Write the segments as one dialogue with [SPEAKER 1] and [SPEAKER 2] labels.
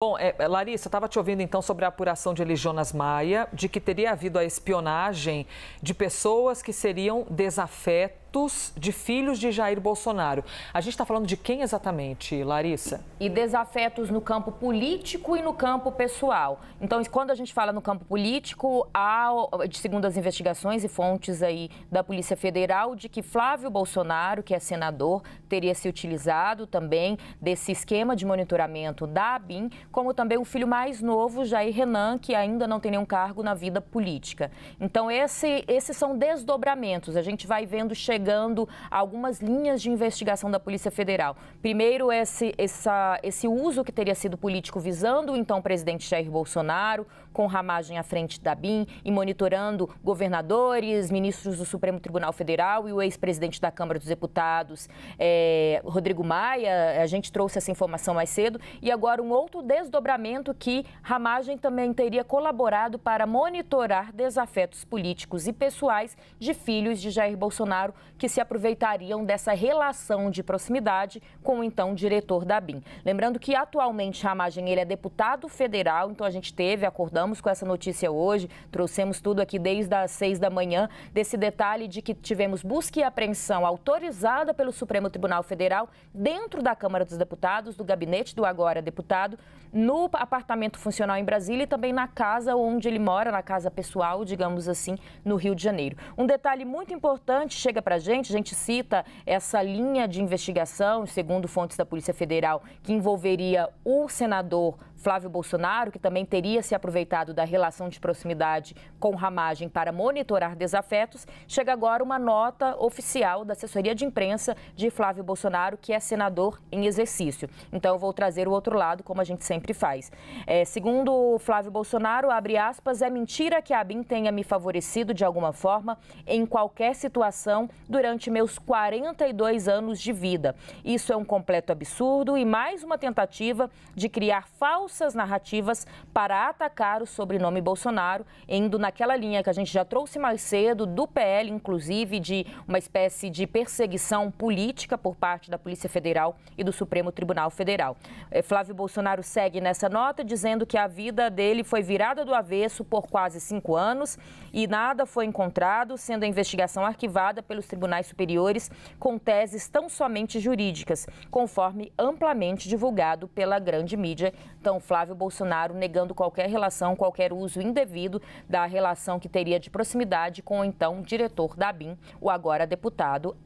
[SPEAKER 1] Bom, é, é Larissa, estava te ouvindo então sobre a apuração de Elijonas Maia, de que teria havido a espionagem de pessoas que seriam desafetas de filhos de Jair Bolsonaro. A gente está falando de quem exatamente, Larissa?
[SPEAKER 2] E desafetos no campo político e no campo pessoal. Então, quando a gente fala no campo político, há, segundo as investigações e fontes aí da Polícia Federal, de que Flávio Bolsonaro, que é senador, teria se utilizado também desse esquema de monitoramento da ABIN, como também o filho mais novo, Jair Renan, que ainda não tem nenhum cargo na vida política. Então, esse, esses são desdobramentos. A gente vai vendo chegando investigando algumas linhas de investigação da Polícia Federal. Primeiro, esse, essa, esse uso que teria sido político visando então o presidente Jair Bolsonaro, com ramagem à frente da BIM e monitorando governadores, ministros do Supremo Tribunal Federal e o ex-presidente da Câmara dos Deputados, eh, Rodrigo Maia. A gente trouxe essa informação mais cedo. E agora um outro desdobramento que ramagem também teria colaborado para monitorar desafetos políticos e pessoais de filhos de Jair Bolsonaro que se aproveitariam dessa relação de proximidade com o então diretor da BIM. Lembrando que atualmente Ramagem ele é deputado federal, então a gente teve, acordamos com essa notícia hoje, trouxemos tudo aqui desde as seis da manhã, desse detalhe de que tivemos busca e apreensão autorizada pelo Supremo Tribunal Federal dentro da Câmara dos Deputados, do gabinete do agora deputado, no apartamento funcional em Brasília e também na casa onde ele mora, na casa pessoal, digamos assim, no Rio de Janeiro. Um detalhe muito importante chega para a gente. A gente cita essa linha de investigação, segundo fontes da Polícia Federal, que envolveria o senador Flávio Bolsonaro, que também teria se aproveitado da relação de proximidade com Ramagem para monitorar desafetos, chega agora uma nota oficial da assessoria de imprensa de Flávio Bolsonaro, que é senador em exercício. Então eu vou trazer o outro lado, como a gente sempre faz. É, segundo Flávio Bolsonaro, abre aspas, é mentira que a ABIN tenha me favorecido de alguma forma em qualquer situação durante meus 42 anos de vida. Isso é um completo absurdo e mais uma tentativa de criar falsos falsas narrativas para atacar o sobrenome Bolsonaro, indo naquela linha que a gente já trouxe mais cedo, do PL, inclusive, de uma espécie de perseguição política por parte da Polícia Federal e do Supremo Tribunal Federal. Eh, Flávio Bolsonaro segue nessa nota dizendo que a vida dele foi virada do avesso por quase cinco anos e nada foi encontrado, sendo a investigação arquivada pelos tribunais superiores com teses tão somente jurídicas, conforme amplamente divulgado pela grande mídia. Então, com Flávio Bolsonaro, negando qualquer relação, qualquer uso indevido da relação que teria de proximidade com o então diretor da BIM, o agora deputado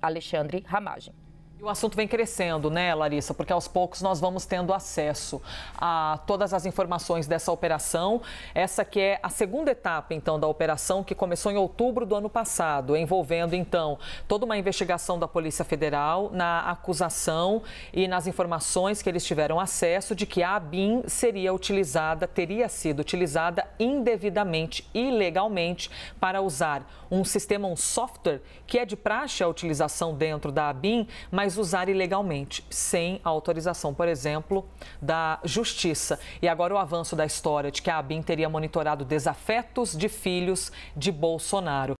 [SPEAKER 2] Alexandre Ramagem
[SPEAKER 1] o assunto vem crescendo, né, Larissa? Porque aos poucos nós vamos tendo acesso a todas as informações dessa operação. Essa que é a segunda etapa, então, da operação que começou em outubro do ano passado, envolvendo, então, toda uma investigação da Polícia Federal na acusação e nas informações que eles tiveram acesso de que a ABIN seria utilizada, teria sido utilizada indevidamente, ilegalmente, para usar um sistema, um software que é de praxe a utilização dentro da ABIN, mas mas usar ilegalmente, sem autorização, por exemplo, da justiça. E agora o avanço da história de que a ABIN teria monitorado desafetos de filhos de Bolsonaro.